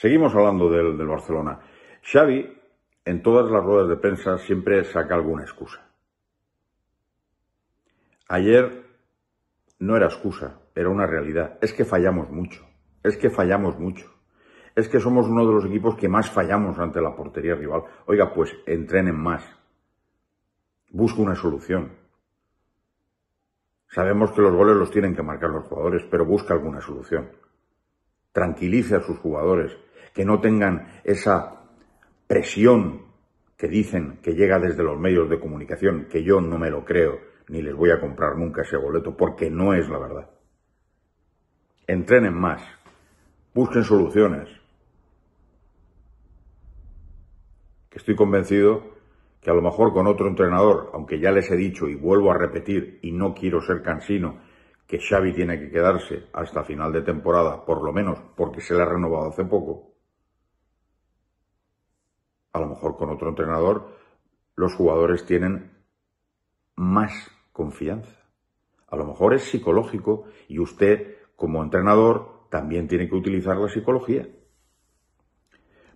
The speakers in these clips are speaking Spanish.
Seguimos hablando del, Barcelona. Xavi, en todas las ruedas de prensa, siempre saca alguna excusa. Ayer no era excusa, era una realidad. Es que fallamos mucho. Es que fallamos mucho. Es que somos uno de los equipos que más fallamos ante la portería rival. Oiga, pues entrenen más. Busca una solución. Sabemos que los goles los tienen que marcar los jugadores, pero busca alguna solución. Tranquilice a sus jugadores que no tengan esa presión que dicen que llega desde los medios de comunicación, que yo no me lo creo, ni les voy a comprar nunca ese boleto, porque no es la verdad. Entrenen más, busquen soluciones. Que estoy convencido que a lo mejor con otro entrenador, aunque ya les he dicho y vuelvo a repetir, y no quiero ser cansino, que Xavi tiene que quedarse hasta final de temporada, por lo menos porque se le ha renovado hace poco, a lo mejor con otro entrenador, los jugadores tienen más confianza. A lo mejor es psicológico y usted, como entrenador, también tiene que utilizar la psicología.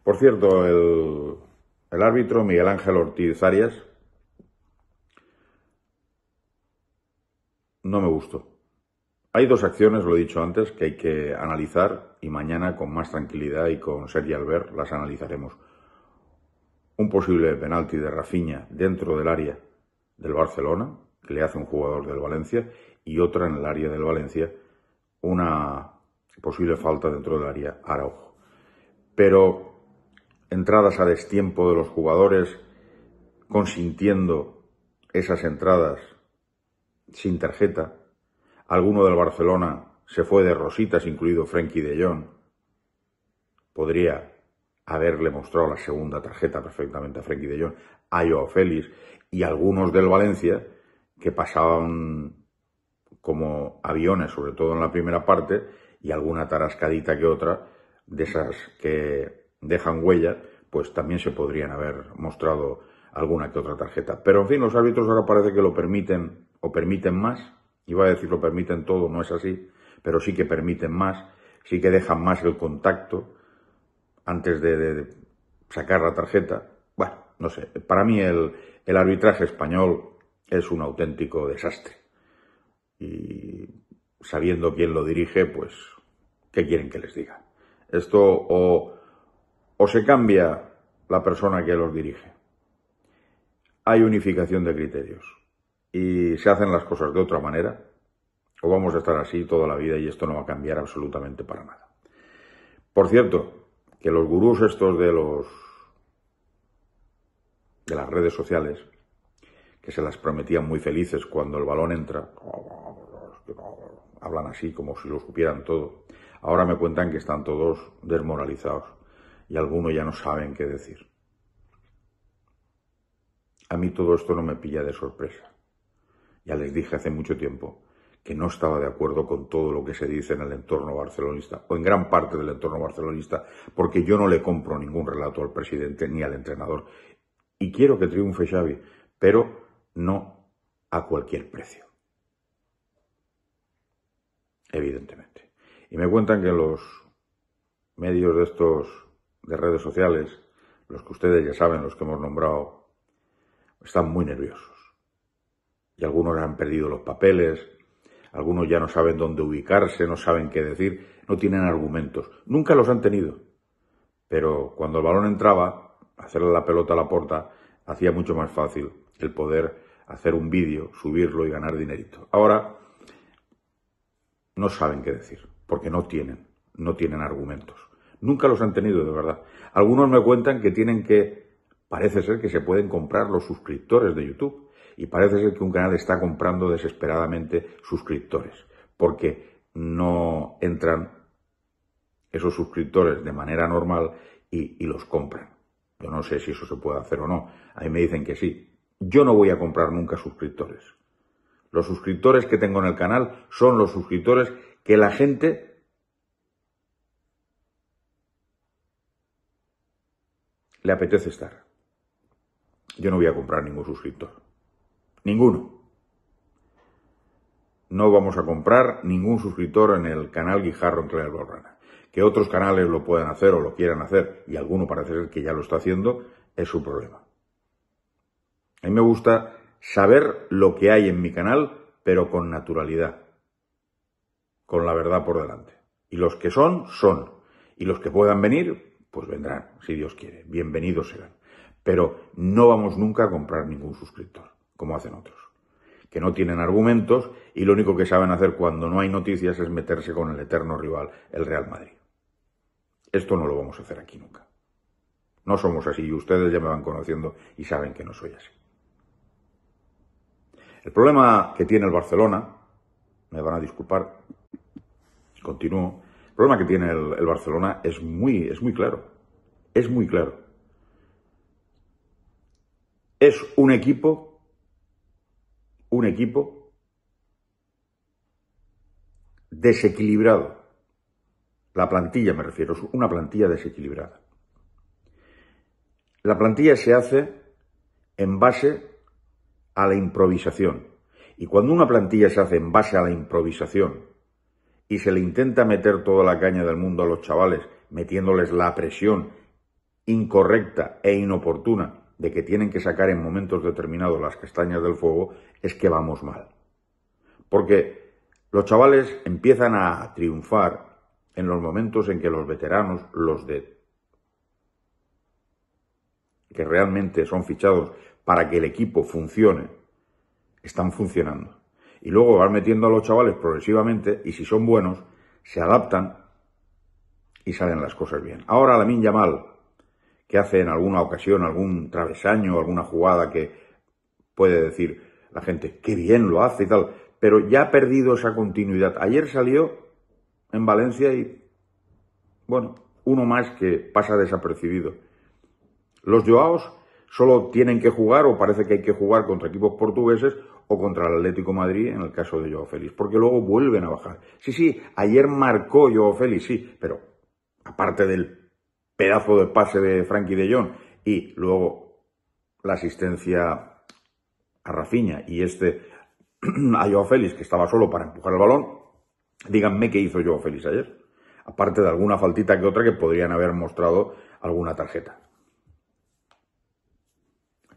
Por cierto, el, árbitro Miguel Ángel Ortiz Arias no me gustó. Hay dos acciones, lo he dicho antes, que hay que analizar y mañana con más tranquilidad y con Sergi Albert las analizaremos un posible penalti de Rafinha dentro del área del Barcelona, que le hace un jugador del Valencia, y otra en el área del Valencia, una posible falta dentro del área Araujo. Pero entradas a destiempo de los jugadores, consintiendo esas entradas sin tarjeta, alguno del Barcelona se fue de rositas, incluido Frenkie de Jong, podría haberle mostrado la segunda tarjeta perfectamente a Frenkie de Jong, a Joao Félix y algunos del Valencia que pasaban como aviones, sobre todo en la primera parte, y alguna tarascadita que otra, de esas que dejan huella, pues también se podrían haber mostrado alguna que otra tarjeta. Pero en fin, los árbitros ahora parece que lo permiten o permiten más. Iba a decir lo permiten todo, no es así, pero sí que permiten más, sí que dejan más el contacto, antes de, sacar la tarjeta. Bueno, no sé, para mí el, arbitraje español es un auténtico desastre. Y sabiendo quién lo dirige, pues, ¿qué quieren que les diga? Esto o se cambia la persona que los dirige. Hay unificación de criterios y se hacen las cosas de otra manera, o vamos a estar así toda la vida y esto no va a cambiar absolutamente para nada. Por cierto, que los gurús estos de los de las redes sociales, que se las prometían muy felices cuando el balón entra, oh, hablan así como si lo supieran todo. Ahora me cuentan que están todos desmoralizados y algunos ya no saben qué decir. A mí todo esto no me pilla de sorpresa. Ya les dije hace mucho tiempo que no estaba de acuerdo con todo lo que se dice en el entorno barcelonista, o en gran parte del entorno barcelonista, porque yo no le compro ningún relato al presidente ni al entrenador. Y quiero que triunfe Xavi, pero no a cualquier precio. Evidentemente. Y me cuentan que los medios de estos de redes sociales, los que ustedes ya saben, los que hemos nombrado, están muy nerviosos. Y algunos han perdido los papeles, algunos ya no saben dónde ubicarse, no saben qué decir, no tienen argumentos. Nunca los han tenido. Pero cuando el balón entraba, hacerle la pelota a la puerta, hacía mucho más fácil el poder hacer un vídeo, subirlo y ganar dinerito. Ahora, no saben qué decir, porque no tienen, no tienen argumentos. Nunca los han tenido, de verdad. Algunos me cuentan que tienen que, parece ser que se pueden comprar los suscriptores de YouTube y parece ser que un canal está comprando desesperadamente suscriptores, porque no entran esos suscriptores de manera normal y, y los compran. Yo no sé si eso se puede hacer o no. A mí me dicen que sí. Yo no voy a comprar nunca suscriptores. Los suscriptores que tengo en el canal son los suscriptores que la gente le apetece estar. Yo no voy a comprar ningún suscriptor. Ninguno. No vamos a comprar ningún suscriptor en el canal Guijarro entre el Borrana. Que otros canales lo puedan hacer o lo quieran hacer, y alguno parece ser que ya lo está haciendo, es su problema. A mí me gusta saber lo que hay en mi canal, pero con naturalidad, con la verdad por delante. Y los que son, son. Y los que puedan venir, pues vendrán, si Dios quiere. Bienvenidos serán. Pero no vamos nunca a comprar ningún suscriptor como hacen otros, que no tienen argumentos y lo único que saben hacer cuando no hay noticias es meterse con el eterno rival, el Real Madrid. Esto no lo vamos a hacer aquí nunca. No somos así y ustedes ya me van conociendo y saben que no soy así. El problema que tiene el Barcelona, me van a disculpar, continúo, el problema que tiene el, Barcelona es muy, es muy claro, es muy claro. Es un equipo un equipo desequilibrado. La plantilla me refiero, es una plantilla desequilibrada. La plantilla se hace en base a la improvisación. Y cuando una plantilla se hace en base a la improvisación y se le intenta meter toda la caña del mundo a los chavales, metiéndoles la presión incorrecta e inoportuna de que tienen que sacar en momentos determinados las castañas del fuego es que vamos mal. Porque los chavales empiezan a triunfar en los momentos en que los veteranos, los de que realmente son fichados para que el equipo funcione, están funcionando. Y luego van metiendo a los chavales progresivamente y si son buenos, se adaptan y salen las cosas bien. Ahora la mal que hace en alguna ocasión algún travesaño, alguna jugada que puede decir la gente, qué bien lo hace y tal, pero ya ha perdido esa continuidad. Ayer salió en Valencia y, bueno, uno más que pasa desapercibido. Los Joaos solo tienen que jugar o parece que hay que jugar contra equipos portugueses o contra el Atlético Madrid en el caso de Joao Félix, porque luego vuelven a bajar. Sí, sí, ayer marcó Joao Félix, sí, pero aparte del pedazo de pase de Frankie de Jong y luego la asistencia a Rafinha y este a Joao Félix, que estaba solo para empujar el balón, díganme qué hizo Joao Félix ayer. Aparte de alguna faltita que otra que podrían haber mostrado alguna tarjeta.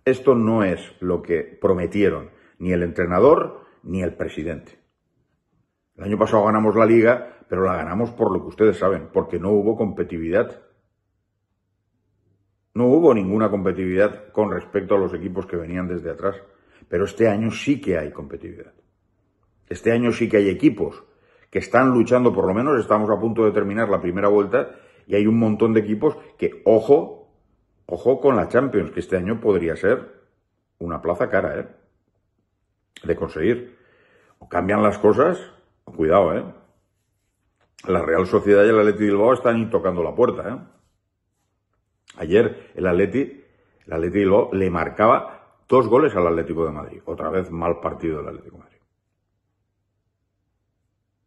Esto no es lo que prometieron ni el entrenador ni el presidente. El año pasado ganamos la liga, pero la ganamos por lo que ustedes saben, porque no hubo competitividad. No hubo ninguna competitividad con respecto a los equipos que venían desde atrás, pero este año sí que hay competitividad. Este año sí que hay equipos que están luchando, por lo menos estamos a punto de terminar la primera vuelta y hay un montón de equipos que, ojo, ojo con la Champions, que este año podría ser una plaza cara, ¿eh? De conseguir. O cambian las cosas, cuidado, ¿eh? La Real Sociedad y el Atleti Bilbao están tocando la puerta, ¿eh? Ayer el Atleti, le marcaba dos goles al Atlético de Madrid. Otra vez mal partido del Atlético de Madrid.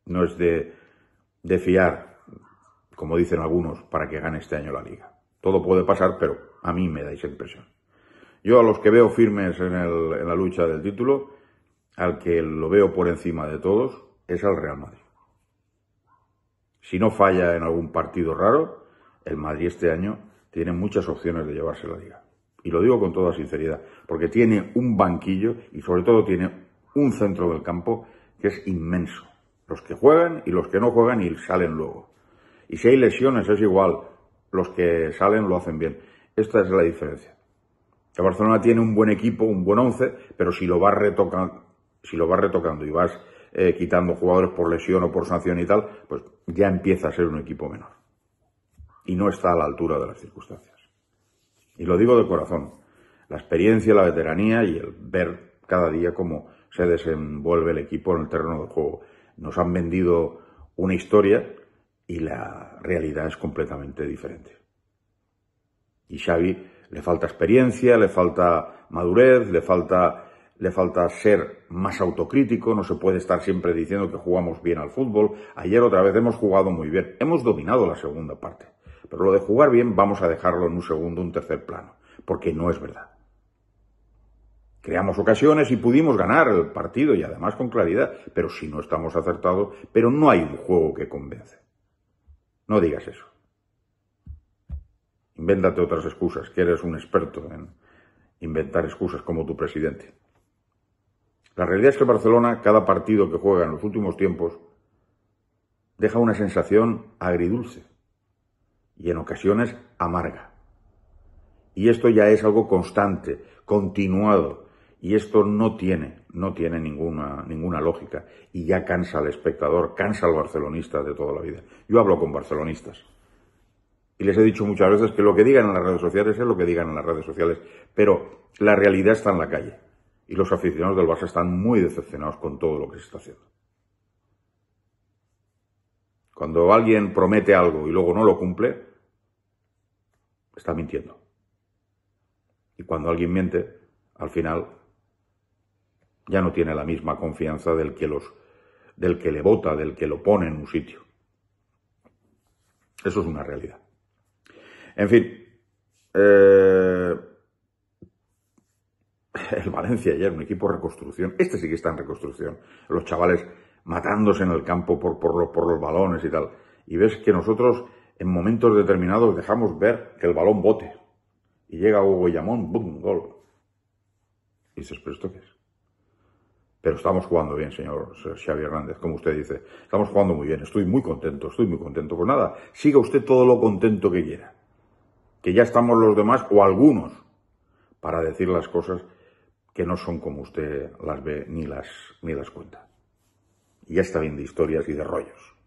No es de, fiar, como dicen algunos, para que gane este año la liga. Todo puede pasar, pero a mí me da esa impresión. Yo a los que veo firmes en, en la lucha del título, al que lo veo por encima de todos, es al Real Madrid. Si no falla en algún partido raro, el Madrid este año tiene muchas opciones de llevarse la liga. Y lo digo con toda sinceridad, porque tiene un banquillo y sobre todo tiene un centro del campo que es inmenso. Los que juegan y los que no juegan y salen luego. Y si hay lesiones es igual, los que salen lo hacen bien. Esta es la diferencia. El Barcelona tiene un buen equipo, un buen once, pero si lo vas retocando, si lo vas retocando y vas eh, quitando jugadores por lesión o por sanción y tal, pues ya empieza a ser un equipo menor y no está a la altura de las circunstancias. Y lo digo de corazón. La experiencia, la veteranía y el ver cada día cómo se desenvuelve el equipo en el terreno de juego. Nos han vendido una historia y la realidad es completamente diferente. Y Xavi le falta experiencia, le falta madurez, le falta, le falta ser más autocrítico, no se puede estar siempre diciendo que jugamos bien al fútbol. Ayer otra vez hemos jugado muy bien, hemos dominado la segunda parte. Pero lo de jugar bien vamos a dejarlo en un segundo, un tercer plano, porque no es verdad. Creamos ocasiones y pudimos ganar el partido y además con claridad, pero si no estamos acertados, pero no hay un juego que convence. No digas eso. Invéntate otras excusas, que eres un experto en inventar excusas como tu presidente. La realidad es que Barcelona, cada partido que juega en los últimos tiempos, deja una sensación agridulce y en ocasiones amarga. Y esto ya es algo constante, continuado, y esto no tiene, no tiene ninguna, ninguna lógica, y ya cansa al espectador, cansa al barcelonista de toda la vida. Yo hablo con barcelonistas, y les he dicho muchas veces que lo que digan en las redes sociales es lo que digan en las redes sociales, pero la realidad está en la calle, y los aficionados del Barça están muy decepcionados con todo lo que se está haciendo. Cuando alguien promete algo y luego no lo cumple, está mintiendo. Y cuando alguien miente, al final ya no tiene la misma confianza del que, los, del que le vota, del que lo pone en un sitio. Eso es una realidad. En fin, eh, el Valencia ayer un equipo de reconstrucción. Este sí que está en reconstrucción. Los chavales matándose en el campo por los balones y tal. Y ves que nosotros en momentos determinados dejamos ver que el balón bote y llega Hugo Guillamón, ¡bum! gol. Y se ¿pero esto es? Pero estamos jugando bien, señor Xavi Hernández, como usted dice. Estamos jugando muy bien, estoy muy contento, estoy muy contento. con pues nada, siga usted todo lo contento que quiera. Que ya estamos los demás, o algunos, para decir las cosas que no son como usted las ve ni las, ni las cuenta. Y ya está bien de historias y de rollos.